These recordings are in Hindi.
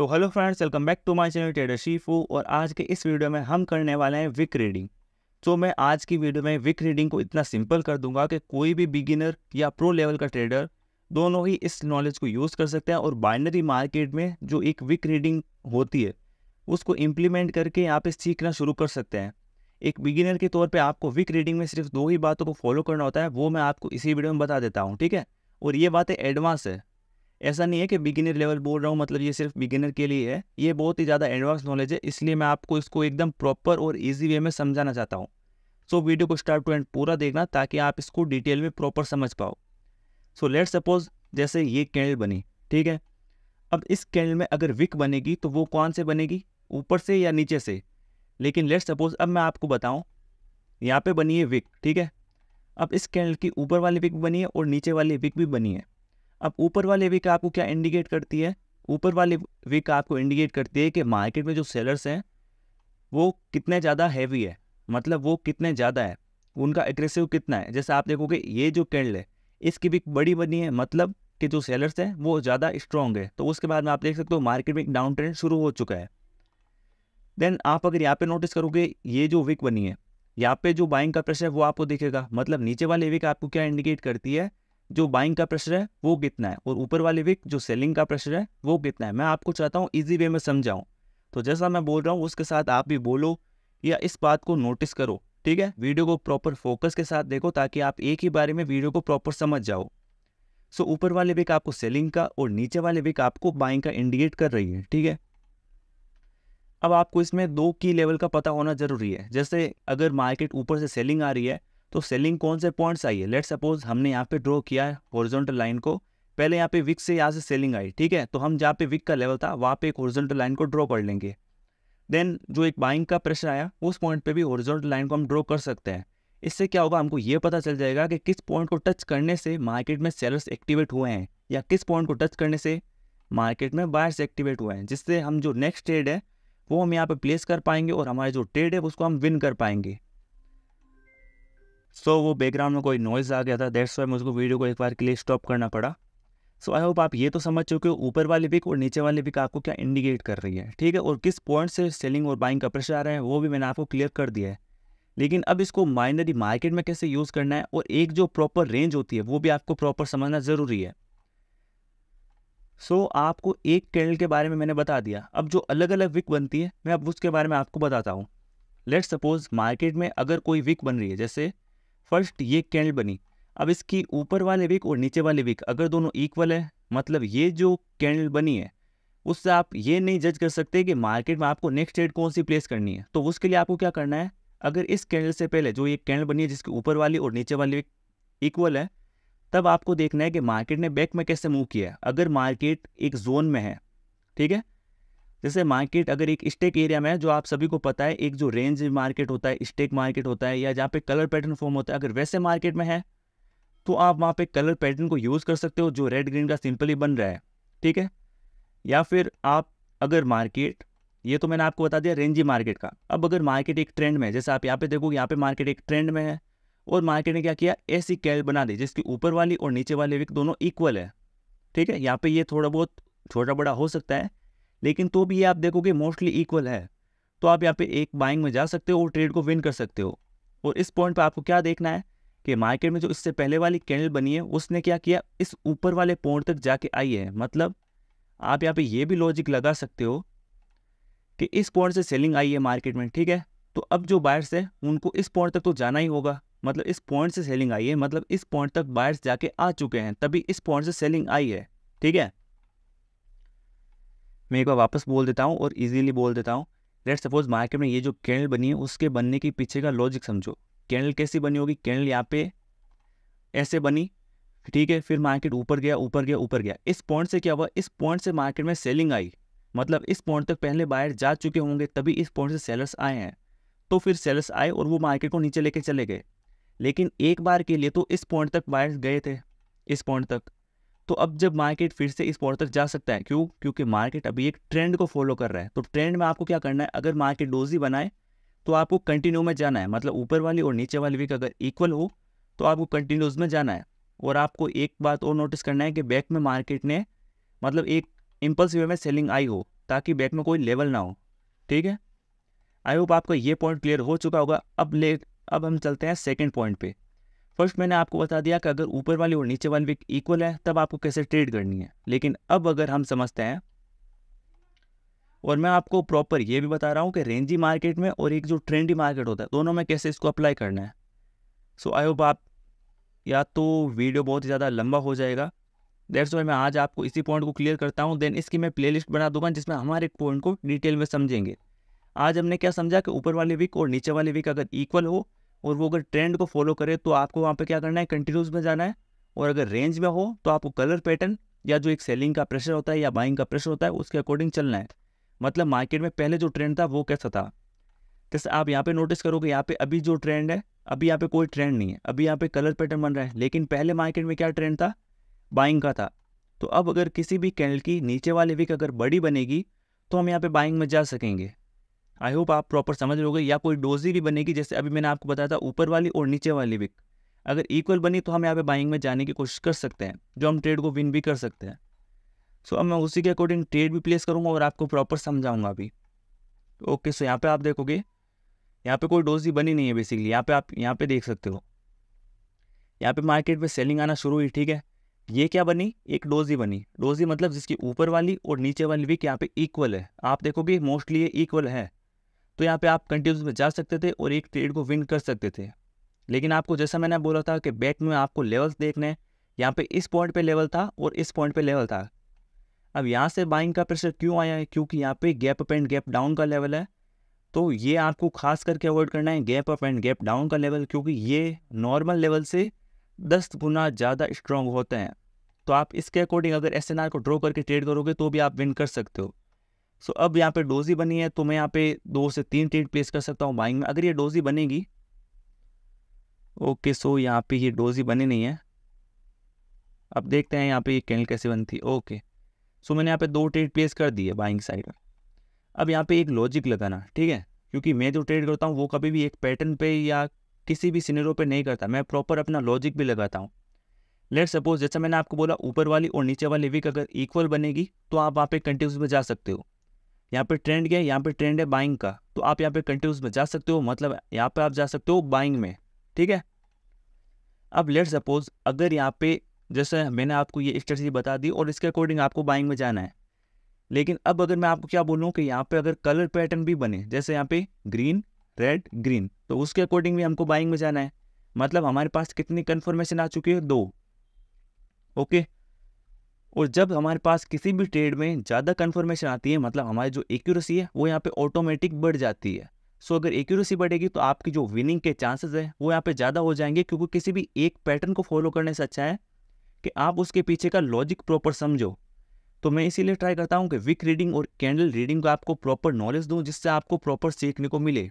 so hello friends welcome back to my channel trader Shifu और आज के इस वीडियो में हम करने वाले हैं विक रीडिंग तो मैं आज की वीडियो में विक रीडिंग को इतना सिंपल कर दूंगा कि कोई भी बिगिनर या प्रो लेवल का ट्रेडर दोनों ही इस नॉलेज को यूज़ कर सकते हैं और बाइनरी मार्केट में जो एक विक रीडिंग होती है उसको इम्प्लीमेंट करके यहाँ पे सीखना शुरू कर सकते हैं एक बिगिनर के तौर पे आपको विक रीडिंग में सिर्फ दो ही बातों को फॉलो करना होता है वो मैं आपको इसी वीडियो में बता देता हूँ ठीक है और ये बातें एडवांस है ऐसा नहीं है कि बिगिनर लेवल बोल रहा हूँ मतलब ये सिर्फ बिगिनर के लिए है ये बहुत ही ज़्यादा एडवांस नॉलेज है इसलिए मैं आपको इसको एकदम प्रॉपर और ईजी वे में समझाना चाहता हूँ सो so, वीडियो को स्टार्ट टू एंड पूरा देखना ताकि आप इसको डिटेल में प्रॉपर समझ पाओ सो लेट सपोज जैसे ये कैंडल बनी ठीक है अब इस कैंडल में अगर विक बनेगी तो वो कौन से बनेगी ऊपर से या नीचे से लेकिन लेट सपोज अब मैं आपको बताऊँ यहाँ पे बनी है विक ठीक है अब इस कैंडल की ऊपर वाली विक बनी है और नीचे वाली विक भी बनी है अब ऊपर वाले विक आपको क्या इंडिकेट करती है ऊपर वाले विक आपको इंडिकेट करती है कि मार्केट में जो सेलर्स हैं वो कितने ज़्यादा हैवी है मतलब वो कितने ज़्यादा है उनका एग्रेसिव कितना है जैसे आप देखोगे ये जो कैंडल है इसकी विक बड़ी बनी है मतलब कि जो सेलर्स हैं वो ज़्यादा स्ट्रॉन्ग है तो उसके बाद में आप देख सकते हो मार्केट में एक डाउन ट्रेंड शुरू हो चुका है देन आप अगर यहाँ पे नोटिस करोगे ये जो विक बनी है यहाँ पे जो बाइंग का प्रेशर है वो आपको दिखेगा मतलब नीचे वाले विक आपको क्या इंडिकेट करती है जो बाइंग का प्रेशर है वो कितना है और ऊपर वाले विक जो सेलिंग का प्रेशर है वो कितना है मैं आपको चाहता हूँ इजी वे में समझाऊँ तो जैसा मैं बोल रहा हूँ उसके साथ आप भी बोलो या इस बात को नोटिस करो ठीक है वीडियो को प्रॉपर फोकस के साथ देखो ताकि आप एक ही बारे में वीडियो को प्रॉपर समझ जाओ सो ऊपर वाले विक आपको सेलिंग का और नीचे वाले विक आपको बाइंग का इंडिकेट कर रही है ठीक है अब आपको इसमें दो की लेवल का पता होना जरूरी है जैसे अगर मार्केट ऊपर से सेलिंग आ रही है तो सेलिंग कौन से पॉइंट्स आई है लेट सपोज हमने यहाँ पे ड्रॉ किया है हॉरिजॉन्टल लाइन को पहले यहाँ पे विक से यहाँ से सेलिंग आई ठीक है तो हम जहाँ पे विक का लेवल था वहाँ पे एक हॉरिजॉन्टल लाइन को ड्रॉ कर लेंगे देन जो एक बाइंग का प्रेशर आया उस पॉइंट पे भी हॉरिजॉन्टल लाइन को हम ड्रॉ कर सकते हैं इससे क्या होगा हमको ये पता चल जाएगा कि किस पॉइंट को टच करने से मार्केट में सेलर्स एक्टिवेट हुए हैं या किस पॉइंट को टच करने से मार्केट में बायर्स एक्टिवेट हुए हैं जिससे हम जो नेक्स्ट ट्रेड है वो हम यहाँ पर प्लेस कर पाएंगे और हमारे जो ट्रेड है उसको हम विन कर पाएंगे सो so, वो बैकग्राउंड में कोई नॉइज़ आ गया था दैट्स वाई मुझको वीडियो को एक बार के लिए स्टॉप करना पड़ा सो आई होप आप ये तो समझ चुके हो ऊपर वाले पिक और नीचे वाले पिक आपको क्या इंडिकेट कर रही है ठीक है और किस पॉइंट से सेलिंग और बाइंग का प्रेशर आ रहा है वो भी मैंने आपको क्लियर कर दिया है लेकिन अब इसको माइनरी मार्केट में कैसे यूज़ करना है और एक जो प्रॉपर रेंज होती है वो भी आपको प्रॉपर समझना ज़रूरी है सो so, आपको एक कैंडल के बारे में मैंने बता दिया अब जो अलग अलग विक बनती है मैं अब उसके बारे में आपको बताता हूँ लेट सपोज मार्केट में अगर कोई विक बन रही है जैसे फर्स्ट ये कैंडल बनी अब इसकी ऊपर वाले विक और नीचे वाले विक अगर दोनों इक्वल है मतलब ये जो कैंडल बनी है उससे आप ये नहीं जज कर सकते कि मार्केट में आपको नेक्स्ट ट्रेड कौन सी प्लेस करनी है तो उसके लिए आपको क्या करना है अगर इस कैंडल से पहले जो ये कैंडल बनी है जिसके ऊपर वाली और नीचे वाली इक्वल है तब आपको देखना है कि मार्केट ने बैक में कैसे मूव किया है अगर मार्केट एक जोन में है ठीक है जैसे मार्केट अगर एक स्टेक एरिया में है जो आप सभी को पता है एक जो रेंज मार्केट होता है स्टेक मार्केट होता है या जहाँ पे कलर पैटर्न फॉर्म होता है अगर वैसे मार्केट में है तो आप वहाँ पे कलर पैटर्न को यूज़ कर सकते हो जो रेड ग्रीन का सिंपली बन रहा है ठीक है या फिर आप अगर मार्केट ये तो मैंने आपको बता दिया रेंजी मार्केट का अब अगर मार्केट एक ट्रेंड में है जैसे आप यहाँ पे देखो यहाँ पे मार्केट एक ट्रेंड में है और मार्केट ने क्या किया ऐसी कैल बना दी जिसकी ऊपर वाली और नीचे वाली विक दोनों इक्वल है ठीक है यहाँ पे ये थोड़ा बहुत छोटा बड़ा हो सकता है लेकिन तो भी ये आप देखोगे मोस्टली इक्वल है तो आप यहाँ पे एक बाइंग में जा सकते हो और ट्रेड को विन कर सकते हो और इस पॉइंट पर आपको क्या देखना है कि मार्केट में जो इससे पहले वाली कैंडल बनी है उसने क्या किया इस ऊपर वाले पॉइंट तक जाके आई है मतलब आप यहाँ पे ये भी लॉजिक लगा सकते हो कि इस पॉइंट से सेलिंग आई है मार्केट में ठीक है तो अब जो बायर्स है उनको इस पॉइंट तक तो जाना ही होगा मतलब इस पॉइंट से सेलिंग आई है मतलब इस पॉइंट तक बायर्स जाके आ चुके हैं तभी इस पॉइंट से सेलिंग आई है ठीक है मैं एक बार वापस बोल देता हूँ और इजीली बोल देता हूँ लेट सपोज मार्केट में ये जो कैंडल बनी है उसके बनने के पीछे का लॉजिक समझो कैंडल कैसी बनी होगी कैंडल यहाँ पे ऐसे बनी ठीक है फिर मार्केट ऊपर गया ऊपर गया ऊपर गया इस पॉइंट से क्या हुआ इस पॉइंट से मार्केट में सेलिंग आई मतलब इस पॉइंट तक पहले बायर जा चुके होंगे तभी इस पॉइंट से सेलर्स आए हैं तो फिर सेलर्स आए और वो मार्केट को नीचे लेके चले गए लेकिन एक बार के लिए तो इस पॉइंट तक बायर्स गए थे इस पॉइंट तक तो अब जब मार्केट फिर से इस पॉइंट तक जा सकता है क्यों क्योंकि मार्केट अभी एक ट्रेंड को फॉलो कर रहा है तो ट्रेंड में आपको क्या करना है अगर मार्केट डोजी बनाए तो आपको कंटिन्यू में जाना है मतलब ऊपर वाली और नीचे वाली वीक अगर इक्वल हो तो आपको कंटिन्यूज में जाना है और आपको एक बात और नोटिस करना है कि बैक में मार्केट ने मतलब एक इम्पल्स वे में सेलिंग आई हो ताकि बैक में कोई लेवल ना हो ठीक है आई होप आपका ये पॉइंट क्लियर हो चुका होगा अब ले अब हम चलते हैं सेकेंड पॉइंट पे फर्स्ट मैंने आपको बता दिया कि अगर ऊपर वाली और नीचे वाली वीक इक्वल है तब आपको कैसे ट्रेड करनी है लेकिन अब अगर हम समझते हैं और मैं आपको प्रॉपर ये भी बता रहा हूँ कि रेंजी मार्केट में और एक जो ट्रेंडी मार्केट होता है दोनों में कैसे इसको अप्लाई करना है सो आई होप आप या तो वीडियो बहुत ज़्यादा लंबा हो जाएगा दैट्स वाई मैं आज आपको इसी पॉइंट को क्लियर करता हूँ देन इसकी मैं प्लेलिस्ट बना दूंगा जिसमें हमारे पॉइंट को डिटेल में समझेंगे आज हमने क्या समझा कि ऊपर वाली वीक और नीचे वाली वीक अगर इक्वल हो और वो अगर ट्रेंड को फॉलो करे तो आपको वहाँ पे क्या करना है कंटिन्यूस में जाना है और अगर रेंज में हो तो आपको कलर पैटर्न या जो एक सेलिंग का प्रेशर होता है या बाइंग का प्रेशर होता है उसके अकॉर्डिंग चलना है मतलब मार्केट में पहले जो ट्रेंड था वो कैसा था जैसे आप यहाँ पे नोटिस करोगे यहाँ पे अभी जो ट्रेंड है अभी यहाँ पे कोई ट्रेंड नहीं है अभी यहाँ पे कलर पैटर्न बन रहा है लेकिन पहले मार्केट में क्या ट्रेंड था बाइंग का था तो अब अगर किसी भी कैंडल की नीचे वाले वीक अगर बड़ी बनेगी तो हम यहाँ पे बाइंग में जा सकेंगे आई होप आप प्रॉपर समझ लोगे या कोई डोजी भी बनेगी जैसे अभी मैंने आपको बताया था ऊपर वाली और नीचे वाली विक अगर इक्वल बनी तो हम यहाँ पे बाइंग में जाने की कोशिश कर सकते हैं जो हम ट्रेड को विन भी कर सकते हैं सो so, अब मैं उसी के अकॉर्डिंग ट्रेड भी प्लेस करूँगा और आपको प्रॉपर समझाऊँगा अभी ओके सो यहाँ पर आप देखोगे यहाँ पे कोई डोजी बनी नहीं है बेसिकली यहाँ पे आप यहाँ पे देख सकते हो यहाँ पे मार्केट में सेलिंग आना शुरू हुई ठीक है ये क्या बनी एक डोजी बनी डोजी मतलब जिसकी ऊपर वाली और नीचे वाली भी यहाँ पे इक्वल है आप देखोगे मोस्टली ये इक्वल है तो यहाँ पे आप कंटिन्यूस में जा सकते थे और एक ट्रेड को विन कर सकते थे लेकिन आपको जैसा मैंने बोला था कि बैट में आपको लेवल्स देखने हैं यहाँ पे इस पॉइंट पे लेवल था और इस पॉइंट पे लेवल था अब यहाँ से बाइंग का प्रेशर क्यों आया है क्योंकि यहाँ पे gap up and gap down का लेवल है तो ये आपको खास करके अवॉइड करना है gap up and gap down का लेवल क्योंकि ये नॉर्मल लेवल से दस गुना ज़्यादा स्ट्रॉन्ग होते हैं तो आप इसके अकॉर्डिंग अगर एस को ड्रॉ करके ट्रेड करोगे तो भी आप विन कर सकते हो सो अब यहाँ पे डोजी बनी है तो मैं यहाँ पे दो से तीन ट्रेड प्लेस कर सकता हूँ बाइंग में अगर ये डोजी बनेगी ओके सो यहाँ पे ये डोजी बनी नहीं है अब देखते हैं यहाँ पे ये कैंडल कैसे बनती है ओके सो मैंने यहाँ पे दो ट्रेड प्लेस कर दिए बाइंग साइड में अब यहाँ पे एक लॉजिक लगाना ठीक है क्योंकि मैं जो ट्रेड करता हूँ वो कभी भी एक पैटर्न पे या किसी भी सिनेरो पे नहीं करता मैं प्रॉपर अपना लॉजिक भी लगाता हूँ लेट सपोज जैसा मैंने आपको बोला ऊपर वाली और नीचे वाली विक अगर इक्वल बनेगी तो आप वहाँ पे कंटिन्यूस में जा सकते हो यहाँ पे ट्रेंड क्या है यहाँ पे ट्रेंड है बाइंग का तो आप यहाँ पे कंटिन्यूस में जा सकते हो मतलब यहाँ पे आप जा सकते हो बाइंग में ठीक है अब लेट सपोज अगर यहाँ पे जैसे मैंने आपको ये स्ट्रेटी बता दी और इसके अकॉर्डिंग आपको बाइंग में जाना है लेकिन अब अगर मैं आपको क्या बोलूँ कि यहाँ पे अगर कलर पैटर्न भी बने जैसे यहाँ पे ग्रीन रेड ग्रीन तो उसके अकॉर्डिंग भी हमको बाइंग में जाना है मतलब हमारे पास कितनी कन्फर्मेशन आ चुकी है दो ओके और जब हमारे पास किसी भी ट्रेड में ज़्यादा कन्फर्मेशन आती है मतलब हमारी जो एक्यूरेसी है वो यहाँ पे ऑटोमेटिक बढ़ जाती है सो अगर एक्यूरेसी बढ़ेगी तो आपकी जो विनिंग के चांसेस है वो यहाँ पे ज़्यादा हो जाएंगे क्योंकि किसी भी एक पैटर्न को फॉलो करने से अच्छा है कि आप उसके पीछे का लॉजिक प्रॉपर समझो तो मैं इसीलिए ट्राई करता हूँ कि विक रीडिंग और कैंडल रीडिंग का आपको प्रॉपर नॉलेज दूँ जिससे आपको प्रॉपर सीखने को मिले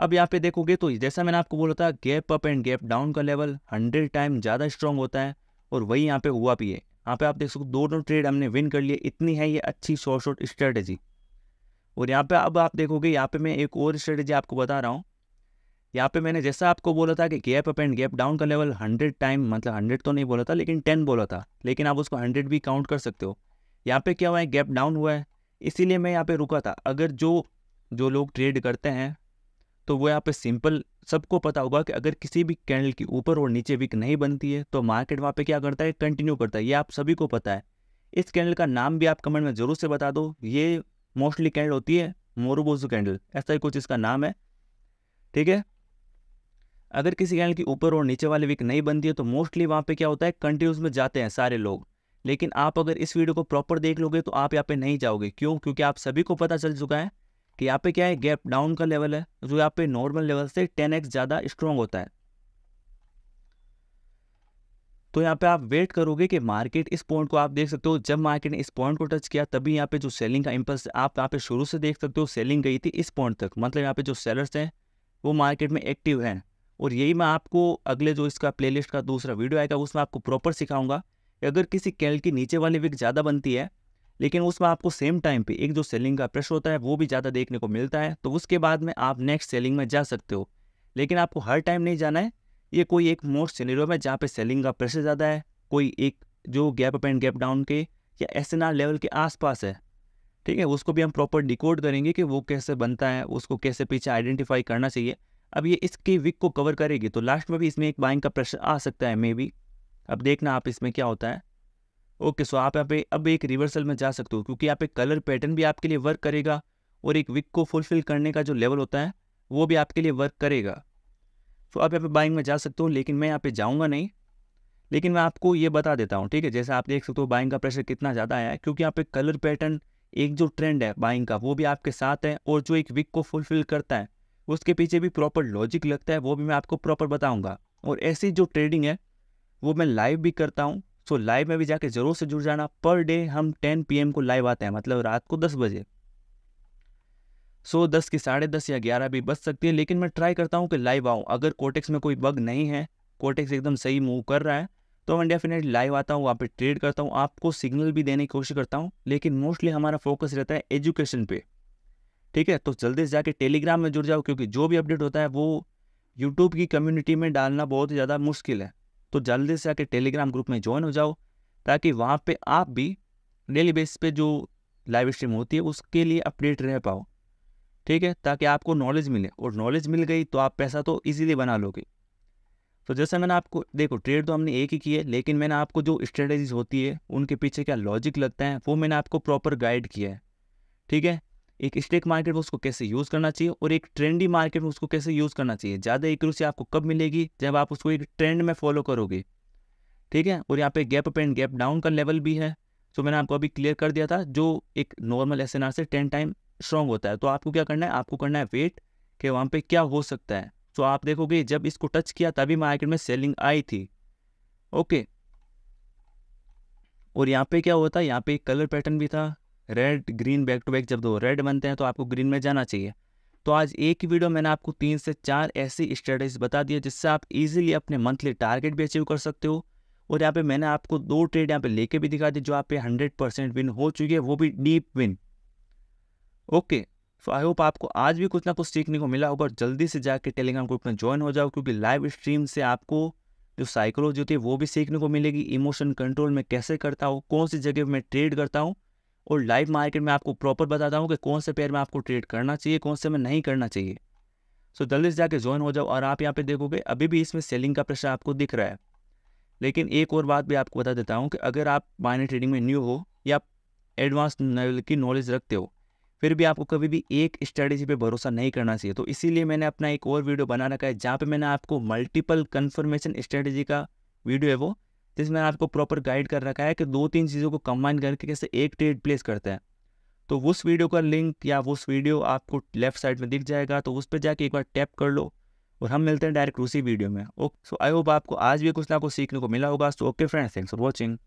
अब यहाँ पे देखोगे तो जैसा मैंने आपको बोला था gap up and gap down का लेवल हंड्रेड टाइम ज़्यादा स्ट्रॉन्ग होता है और वही यहाँ पे हुआ भी है यहाँ पे आप देख सकते हो दोनों ट्रेड हमने विन कर लिए इतनी है ये अच्छी शॉर्ट शॉर्ट स्ट्रेटजी और यहाँ पे अब आप देखोगे यहाँ पे मैं एक और स्ट्रेटजी आपको बता रहा हूँ यहाँ पे मैंने जैसा आपको बोला था कि gap up and gap down का लेवल हंड्रेड टाइम मतलब हंड्रेड तो नहीं बोला था लेकिन टेन बोला था लेकिन आप उसको हंड्रेड भी काउंट कर सकते हो यहाँ पे क्या हुआ है गैप डाउन हुआ है इसीलिए मैं यहाँ पे रुका था अगर जो जो लोग ट्रेड करते हैं तो वो यहाँ पे सिंपल सबको पता होगा कि अगर किसी भी कैंडल की ऊपर और नीचे विक नहीं बनती है तो मार्केट वहाँ पे क्या करता है कंटिन्यू करता है ये आप सभी को पता है इस कैंडल का नाम भी आप कमेंट में ज़रूर से बता दो ये मोस्टली कैंडल होती है मोरूबोजू कैंडल ऐसा ही कुछ इसका नाम है ठीक है अगर किसी कैंडल की ऊपर और नीचे वाली विक नहीं बनती है तो मोस्टली वहाँ पर क्या होता है कंटिन्यूस में जाते हैं सारे लोग लेकिन आप अगर इस वीडियो को प्रॉपर देख लोगे तो आप यहाँ पे नहीं जाओगे क्यों क्योंकि आप सभी को पता चल चुका है कि यहाँ पे क्या है गैप डाउन का लेवल है जो तो यहाँ पे नॉर्मल लेवल से टेन एक्स ज़्यादा स्ट्रॉन्ग होता है तो यहाँ पे आप वेट करोगे कि मार्केट इस पॉइंट को आप देख सकते हो जब मार्केट ने इस पॉइंट को टच किया तभी यहाँ पे जो सेलिंग का इम्पल्स आप यहाँ पे शुरू से देख सकते हो सेलिंग गई थी इस पॉइंट तक मतलब यहाँ पे जो सेलर्स हैं वो मार्केट में एक्टिव हैं और यही मैं आपको अगले जो इसका प्लेलिस्ट का दूसरा वीडियो आएगा उसमें आपको प्रॉपर सिखाऊंगा अगर किसी कैल की नीचे वाली विक ज़्यादा बनती है लेकिन उसमें आपको सेम टाइम पे एक जो सेलिंग का प्रेशर होता है वो भी ज़्यादा देखने को मिलता है तो उसके बाद में आप नेक्स्ट सेलिंग में जा सकते हो लेकिन आपको हर टाइम नहीं जाना है ये कोई एक मोस्ट सिनेरियो में जहाँ पे सेलिंग का प्रेशर ज़्यादा है कोई एक जो gap up and gap down के या एस लेवल के आसपास है ठीक है उसको भी हम प्रॉपर डिकोड करेंगे कि वो कैसे बनता है उसको कैसे पीछे आइडेंटिफाई करना चाहिए अब ये इसके विक को कवर करेगी तो लास्ट में भी इसमें एक बाइंग का प्रेशर आ सकता है मे बी अब देखना आप इसमें क्या होता है ओके सो आप यहाँ पे अब एक रिवर्सल में जा सकते हो क्योंकि यहाँ पे कलर पैटर्न भी आपके लिए वर्क करेगा और एक विक को फुलफिल करने का जो लेवल होता है वो भी आपके लिए वर्क करेगा तो आप यहाँ पे बाइंग में जा सकते हो लेकिन मैं यहाँ पे जाऊँगा नहीं लेकिन मैं आपको ये बता देता हूँ ठीक है जैसे आप देख सकते हो बाइंग का प्रेशर कितना ज़्यादा आया है क्योंकि यहाँ पे कलर पैटर्न एक जो ट्रेंड है बाइंग का वो भी आपके साथ है और जो एक विक को फुलफिल करता है उसके पीछे भी प्रॉपर लॉजिक लगता है वो भी मैं आपको प्रॉपर बताऊँगा और ऐसी जो ट्रेडिंग है वो मैं लाइव भी करता हूँ सो लाइव में भी जाके ज़रूर से जुड़ जाना पर डे हम टेन पी को लाइव आते हैं मतलब रात को दस बजे सो दस की साढ़े दस या ग्यारह भी बच सकती है लेकिन मैं ट्राई करता हूँ कि लाइव आऊँ अगर कोटेक्स में कोई बग नहीं है कोटेक्स एकदम सही मूव कर रहा है तो मैं डेफिनेटली लाइव आता हूँ वहाँ पे ट्रेड करता हूँ आपको सिग्नल भी देने की कोशिश करता हूँ लेकिन मोस्टली हमारा फोकस रहता है एजुकेशन पे ठीक है तो जल्दी से जाके टेलीग्राम में जुड़ जाओ क्योंकि जो भी अपडेट होता है वो यूट्यूब की कम्युनिटी में डालना बहुत ज़्यादा मुश्किल है तो जल्दी से आके टेलीग्राम ग्रुप में ज्वाइन हो जाओ ताकि वहाँ पे आप भी डेली बेस पे जो लाइव स्ट्रीम होती है उसके लिए अपडेट रह पाओ ठीक है ताकि आपको नॉलेज मिले और नॉलेज मिल गई तो आप पैसा तो इजीली बना लोगे तो जैसे मैंने आपको देखो ट्रेड तो हमने एक ही की है लेकिन मैंने आपको जो स्ट्रेटेजीज होती है उनके पीछे क्या लॉजिक लगता है वो मैंने आपको प्रॉपर गाइड किया है ठीक है एक स्टेक मार्केट में उसको कैसे यूज़ करना चाहिए और एक ट्रेंडी मार्केट में उसको कैसे यूज़ करना चाहिए ज़्यादा एक्यूरेसी आपको कब मिलेगी जब आप उसको एक ट्रेंड में फॉलो करोगे ठीक है और यहाँ पे gap up and gap down का लेवल भी है सो तो मैंने आपको अभी क्लियर कर दिया था जो एक नॉर्मल एस से टेन टाइम स्ट्रॉन्ग होता है तो आपको क्या करना है आपको करना है वेट कि वहाँ पे क्या हो सकता है तो आप देखोगे जब इसको टच किया तभी मार्केट में सेलिंग आई थी ओके और यहाँ पे क्या होता है यहाँ पे कलर पैटर्न भी था red green back to back जब दो रेड बनते हैं तो आपको ग्रीन में जाना चाहिए तो आज एक ही वीडियो मैंने आपको तीन से चार ऐसी स्ट्रेटेजी बता दी है जिससे आप इजीली अपने मंथली टारगेट भी अचीव कर सकते हो और यहाँ पे मैंने आपको दो ट्रेड यहाँ पे लेके भी दिखा दी जो आप पे हंड्रेड परसेंट विन हो चुकी है वो भी deep win okay so I hope आपको आज भी कुछ ना कुछ सीखने को मिला होगा जल्दी से जाकर टेलीग्राम ग्रुप में ज्वाइन हो जाओ क्योंकि लाइव स्ट्रीम से आपको जो साइकोलॉजी होती है वो भी सीखने को मिलेगी इमोशन कंट्रोल में कैसे करता हूँ कौन सी जगह में ट्रेड करता हूँ और लाइव मार्केट में आपको प्रॉपर बताता हूँ कि कौन से पेयर में आपको ट्रेड करना चाहिए कौन से में नहीं करना चाहिए सो जल्दी से जाके ज्वाइन हो जाओ और आप यहाँ पे देखोगे अभी भी इसमें सेलिंग का प्रेशर आपको दिख रहा है लेकिन एक और बात भी आपको बता देता हूँ कि अगर आप माइनर ट्रेडिंग में न्यू हो या एडवांस लेवल की नॉलेज रखते हो फिर भी आपको कभी भी एक स्ट्रेटेजी पे भरोसा नहीं करना चाहिए तो इसीलिए मैंने अपना एक और वीडियो बना रखा है जहाँ पे मैंने आपको मल्टीपल कन्फर्मेशन स्ट्रेटेजी का वीडियो है वो जिसमें मैंने आपको प्रॉपर गाइड कर रखा है कि दो तीन चीज़ों को कंबाइन करके कैसे एक ट्रेड प्लेस करते हैं तो उस वीडियो का लिंक या उस वीडियो आपको लेफ्ट साइड में दिख जाएगा तो उस पर जाके एक बार टैप कर लो और हम मिलते हैं डायरेक्ट उसी वीडियो में ओके सो आई होप आपको आज भी कुछ ना कुछ सीखने को मिला होगा so okay friends thanks for watching